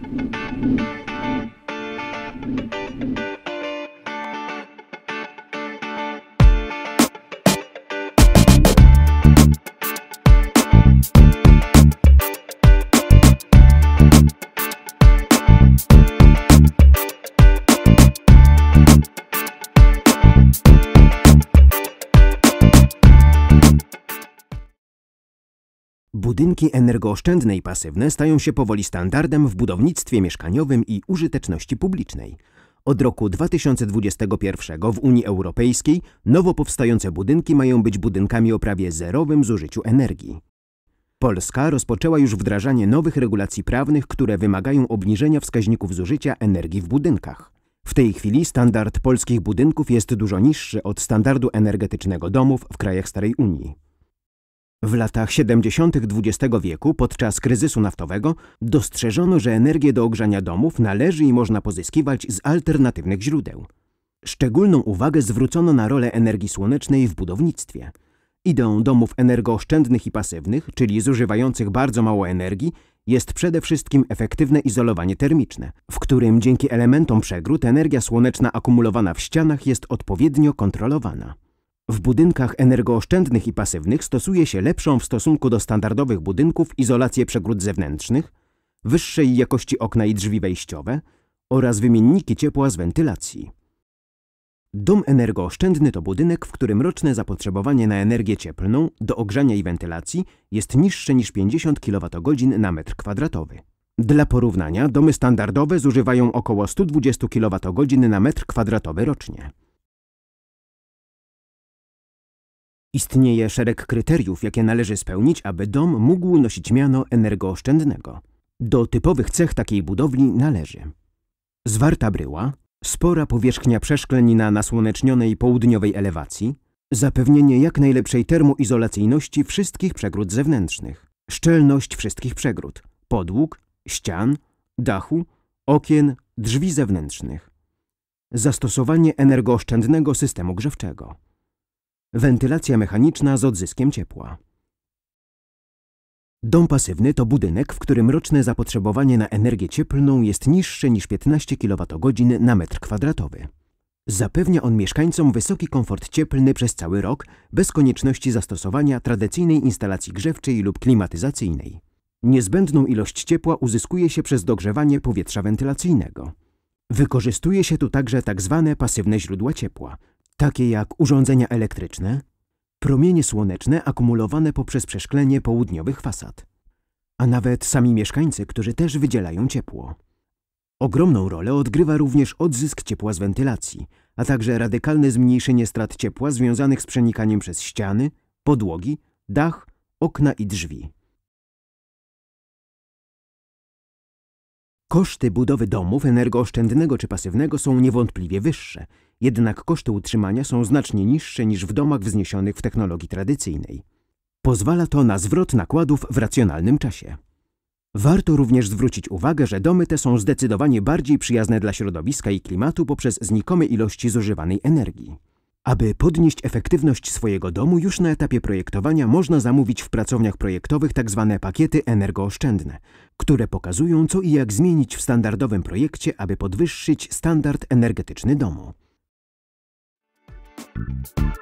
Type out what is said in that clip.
Thank you. Budynki energooszczędne i pasywne stają się powoli standardem w budownictwie mieszkaniowym i użyteczności publicznej. Od roku 2021 w Unii Europejskiej nowo powstające budynki mają być budynkami o prawie zerowym zużyciu energii. Polska rozpoczęła już wdrażanie nowych regulacji prawnych, które wymagają obniżenia wskaźników zużycia energii w budynkach. W tej chwili standard polskich budynków jest dużo niższy od standardu energetycznego domów w krajach starej Unii. W latach 70. XX wieku, podczas kryzysu naftowego, dostrzeżono, że energię do ogrzania domów należy i można pozyskiwać z alternatywnych źródeł. Szczególną uwagę zwrócono na rolę energii słonecznej w budownictwie. Ideą domów energooszczędnych i pasywnych, czyli zużywających bardzo mało energii, jest przede wszystkim efektywne izolowanie termiczne, w którym dzięki elementom przegród energia słoneczna akumulowana w ścianach jest odpowiednio kontrolowana. W budynkach energooszczędnych i pasywnych stosuje się lepszą w stosunku do standardowych budynków izolację przegród zewnętrznych, wyższej jakości okna i drzwi wejściowe oraz wymienniki ciepła z wentylacji. Dom energooszczędny to budynek, w którym roczne zapotrzebowanie na energię cieplną do ogrzania i wentylacji jest niższe niż 50 kWh na metr kwadratowy. Dla porównania domy standardowe zużywają około 120 kWh na metr kwadratowy rocznie. Istnieje szereg kryteriów, jakie należy spełnić, aby dom mógł nosić miano energooszczędnego. Do typowych cech takiej budowli należy zwarta bryła, spora powierzchnia przeszkleń na nasłonecznionej południowej elewacji, zapewnienie jak najlepszej termoizolacyjności wszystkich przegród zewnętrznych, szczelność wszystkich przegród, podłóg, ścian, dachu, okien, drzwi zewnętrznych, zastosowanie energooszczędnego systemu grzewczego wentylacja mechaniczna z odzyskiem ciepła. Dom pasywny to budynek, w którym roczne zapotrzebowanie na energię cieplną jest niższe niż 15 kWh na metr kwadratowy. Zapewnia on mieszkańcom wysoki komfort cieplny przez cały rok, bez konieczności zastosowania tradycyjnej instalacji grzewczej lub klimatyzacyjnej. Niezbędną ilość ciepła uzyskuje się przez dogrzewanie powietrza wentylacyjnego. Wykorzystuje się tu także tzw. Tak pasywne źródła ciepła, takie jak urządzenia elektryczne, promienie słoneczne akumulowane poprzez przeszklenie południowych fasad, a nawet sami mieszkańcy, którzy też wydzielają ciepło. Ogromną rolę odgrywa również odzysk ciepła z wentylacji, a także radykalne zmniejszenie strat ciepła związanych z przenikaniem przez ściany, podłogi, dach, okna i drzwi. Koszty budowy domów energooszczędnego czy pasywnego są niewątpliwie wyższe – jednak koszty utrzymania są znacznie niższe niż w domach wzniesionych w technologii tradycyjnej. Pozwala to na zwrot nakładów w racjonalnym czasie. Warto również zwrócić uwagę, że domy te są zdecydowanie bardziej przyjazne dla środowiska i klimatu poprzez znikome ilości zużywanej energii. Aby podnieść efektywność swojego domu, już na etapie projektowania można zamówić w pracowniach projektowych tzw. Tak pakiety energooszczędne, które pokazują co i jak zmienić w standardowym projekcie, aby podwyższyć standard energetyczny domu. Thank you.